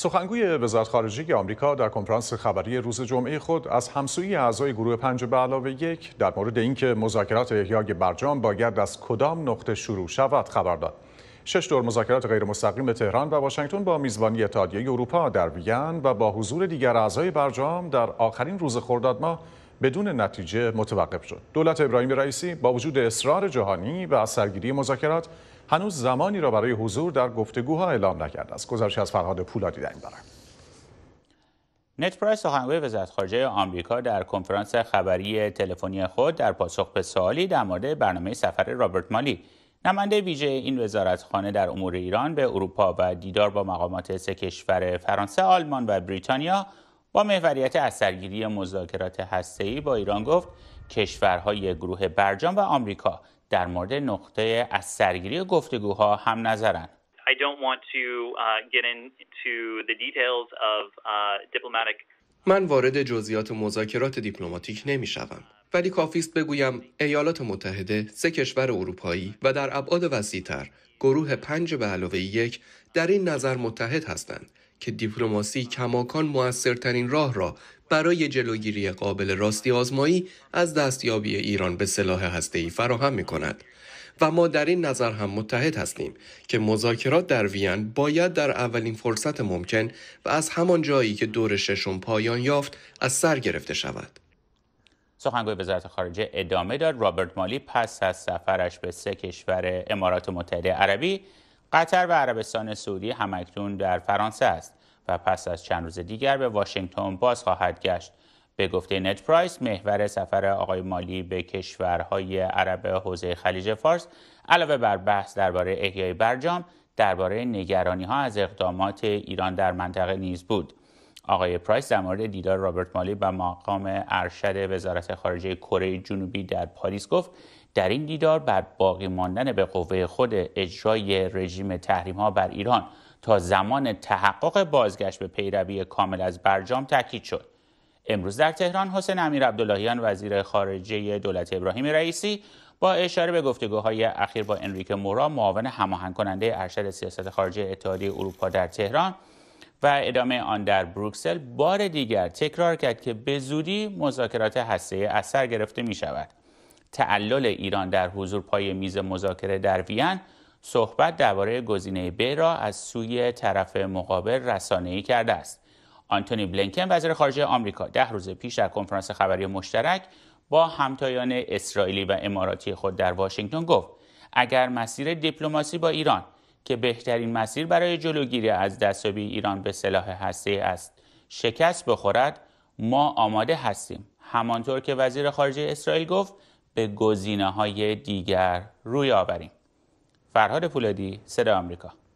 سخنگوی وزارت خارجه آمریکا در کنفرانس خبری روز جمعه خود از همسویی اعضای گروه پنج به علاوه یک در مورد اینکه مذاکرات احیای برجام باید از کدام نقطه شروع شود خبر داد. شش دور مذاکرات غیرمستقیم تهران و واشنگتن با میزبانی اتحادیه اروپا در وین و با حضور دیگر اعضای برجام در آخرین روز خرداد ماه بدون نتیجه متوقف شد. دولت ابراهیم رئیسی با وجود اصرار جهانی و از سرگیری مذاکرات هنوز زمانی را برای حضور در گفتگوها اعلام نکرده است گزارش از فرهاد پولادی در این باره نت پرایس سخنگوی وزارت خارجه آمریکا در کنفرانس خبری تلفنی خود در پاسخ به سوالی در مورد برنامه سفر رابرت مالی نماینده ویژه این وزارتخانه در امور ایران به اروپا و دیدار با مقامات سه کشور فرانسه، آلمان و بریتانیا با محوریت اثرگیری مذاکرات هسته‌ای با ایران گفت کشورهای گروه برجام و آمریکا در مورد نقطه از سرگیری گفتگوها هم نظرند. من وارد جزئیات مذاکرات دیپلماتیک نمیشوم ولی کافی است بگویم ایالات متحده سه کشور اروپایی و در ابعاد وسیعتر گروه پنج به علاوه یک در این نظر متحد هستند که دیپلماسی کماکان موثرترین راه را برای جلوگیری قابل راستی آزمایی از دستیابی ایران به سلاح هسته‌ای فراهم می کند. و ما در این نظر هم متحد هستیم که مذاکرات در وین باید در اولین فرصت ممکن و از همان جایی که دور ششم پایان یافت از سر گرفته شود. سخنگوی وزارت خارجه ادامه داد رابرت مالی پس از سفرش به سه کشور امارات متحده عربی قطر و عربستان سعودی همکتون در فرانسه است و پس از چند روز دیگر به واشنگتن باز خواهد گشت به گفته نت پرایس محور سفر آقای مالی به کشورهای عرب حوزه خلیج فارس علاوه بر بحث درباره احیای برجام درباره نگرانی ها از اقدامات ایران در منطقه نیز بود آقای پرایس در مورد دیدار رابرت مالی و مقام ارشد وزارت خارجه کره جنوبی در پاریس گفت در این دیدار بر باقی ماندن به قوه خود اجرای رژیم تحریم ها بر ایران تا زمان تحقق بازگشت به پیروی کامل از برجام تاکید شد امروز در تهران حسین امیر عبداللهیان وزیر خارجه دولت ابراهیم رئیسی با اشاره به گفتگوهای اخیر با انریک مورا معاون هماهنگ کننده ارشد سیاست خارجه اتحادیه اروپا در تهران و ادامه آن در بروکسل بار دیگر تکرار کرد که به زودی مذاکرات هسته اثر گرفته می شود تعلل ایران در حضور پای میز مذاکره در وین صحبت درباره گزینه ب را از سوی طرف مقابل رسانه‌ای کرده است. آنتونی بلینکن وزیر خارجه آمریکا ده روز پیش در کنفرانس خبری مشترک با همتایان اسرائیلی و اماراتی خود در واشنگتن گفت اگر مسیر دیپلماسی با ایران که بهترین مسیر برای جلوگیری از دستیابی ایران به سلاح هسته است شکست بخورد ما آماده هستیم همانطور که وزیر خارجه اسرائیل گفت به گزینه های دیگر روی آوریم فرهاد پولادی صدا آمریکا